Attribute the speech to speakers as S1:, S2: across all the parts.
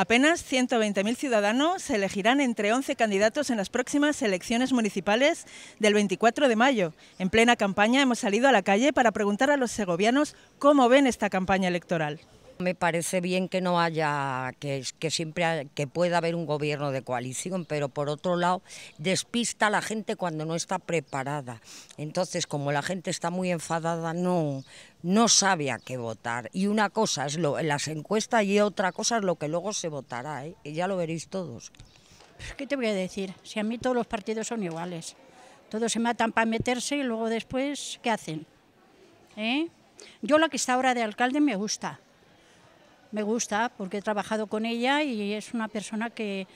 S1: Apenas 120.000 ciudadanos se elegirán entre 11 candidatos en las próximas elecciones municipales del 24 de mayo. En plena campaña hemos salido a la calle para preguntar a los segovianos cómo ven esta campaña electoral. Me parece bien que no haya, que, que siempre que pueda haber un gobierno de coalición, pero por otro lado despista a la gente cuando no está preparada. Entonces, como la gente está muy enfadada, no, no sabe a qué votar. Y una cosa es las encuestas y otra cosa es lo que luego se votará, ¿eh? y ya lo veréis todos. ¿Qué te voy a decir? Si a mí todos los partidos son iguales, todos se matan para meterse y luego después, ¿qué hacen? ¿Eh? Yo la que está ahora de alcalde me gusta, me gusta porque he trabajado con ella y es una persona que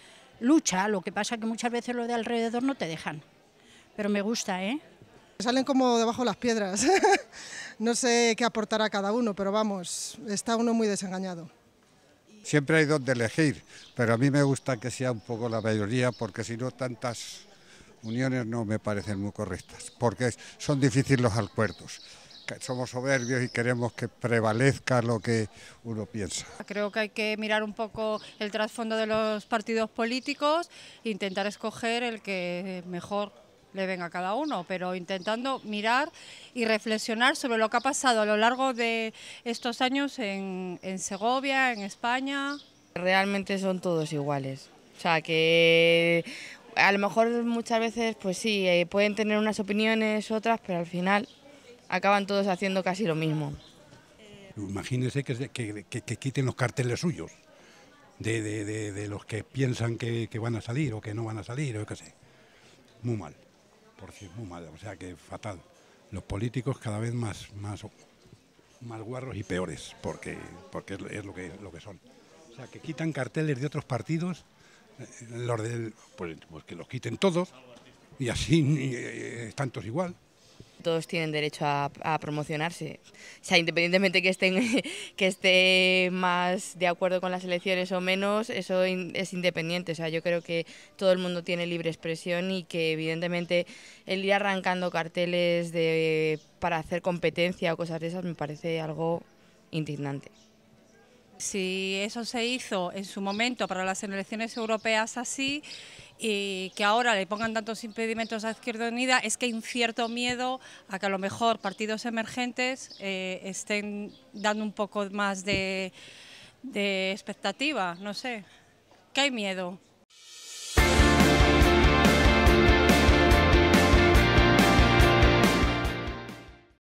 S1: lucha, lo que pasa que muchas veces lo de alrededor no te dejan, pero me gusta, ¿eh? Salen como debajo de las piedras, no sé qué aportará cada uno, pero vamos, está uno muy desengañado.
S2: Siempre hay donde elegir, pero a mí me gusta que sea un poco la mayoría, porque si no tantas uniones no me parecen muy correctas, porque son difíciles los acuerdos somos soberbios y queremos que prevalezca lo que uno piensa.
S1: Creo que hay que mirar un poco el trasfondo de los partidos políticos, intentar escoger el que mejor le venga a cada uno, pero intentando mirar y reflexionar sobre lo que ha pasado a lo largo de estos años en, en Segovia, en
S3: España. Realmente son todos iguales. O sea, que a lo mejor muchas veces, pues sí, eh, pueden tener unas opiniones, otras, pero al final acaban todos haciendo casi lo mismo.
S2: Imagínense que, quiten los carteles suyos de, los que piensan que, van a salir o que no van a salir, o qué sé. Muy mal, porque es muy mal, o sea que fatal. Los políticos cada vez más, más, guarros y peores, porque, es lo que, son. O sea, que quitan carteles de otros partidos, eh, los del, pues, pues que los quiten todos, y así tantos eh, eh, están todos igual todos
S3: tienen derecho a, promocionarse. O sea, independientemente que estén que esté más de acuerdo con las elecciones o menos, eso es independiente. O sea, yo creo que todo el mundo tiene libre expresión y que evidentemente el ir arrancando carteles para hacer competencia o cosas de esas me parece algo indignante.
S1: Si eso se hizo en su momento para las elecciones europeas así y que ahora le pongan tantos impedimentos a Izquierda Unida es que hay un cierto miedo a que a lo mejor partidos emergentes eh, estén dando un poco más de, de expectativa, no sé, ¿qué hay miedo.